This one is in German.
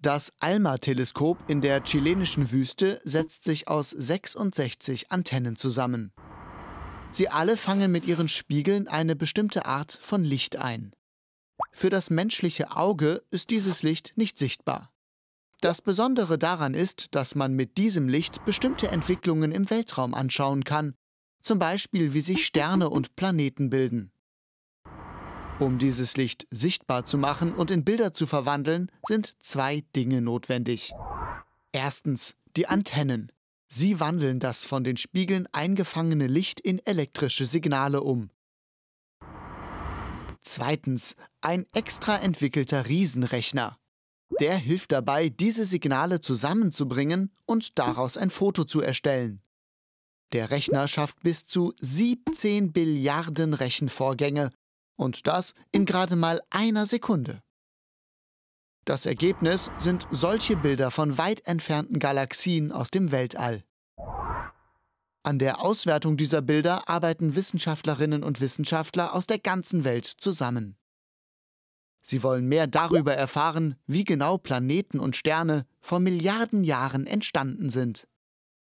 Das ALMA-Teleskop in der chilenischen Wüste setzt sich aus 66 Antennen zusammen. Sie alle fangen mit ihren Spiegeln eine bestimmte Art von Licht ein. Für das menschliche Auge ist dieses Licht nicht sichtbar. Das Besondere daran ist, dass man mit diesem Licht bestimmte Entwicklungen im Weltraum anschauen kann, zum Beispiel wie sich Sterne und Planeten bilden. Um dieses Licht sichtbar zu machen und in Bilder zu verwandeln, sind zwei Dinge notwendig. Erstens die Antennen. Sie wandeln das von den Spiegeln eingefangene Licht in elektrische Signale um. Zweitens ein extra entwickelter Riesenrechner. Der hilft dabei, diese Signale zusammenzubringen und daraus ein Foto zu erstellen. Der Rechner schafft bis zu 17 Billiarden Rechenvorgänge und das in gerade mal einer Sekunde. Das Ergebnis sind solche Bilder von weit entfernten Galaxien aus dem Weltall. An der Auswertung dieser Bilder arbeiten Wissenschaftlerinnen und Wissenschaftler aus der ganzen Welt zusammen. Sie wollen mehr darüber erfahren, wie genau Planeten und Sterne vor Milliarden Jahren entstanden sind.